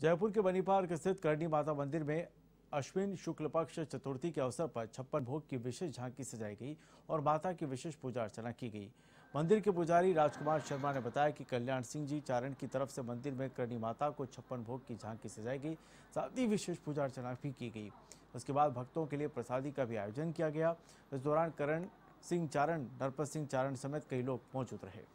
जयपुर के बनी पार्क स्थित करणी माता मंदिर में अश्विन शुक्ल पक्ष चतुर्थी के अवसर पर छप्पन भोग की विशेष झांकी सजाई गई और माता की विशेष पूजा अर्चना की गई मंदिर के पुजारी राजकुमार शर्मा ने बताया कि कल्याण सिंह जी चारण की तरफ से मंदिर में करणी माता को छप्पन भोग की झांकी सजाई गई साथ ही विशेष पूजा अर्चना भी की गई उसके बाद भक्तों के लिए प्रसादी का भी आयोजन किया गया इस दौरान करण सिंह चारण नरपत सिंह चारण समेत कई लोग मौजूद रहे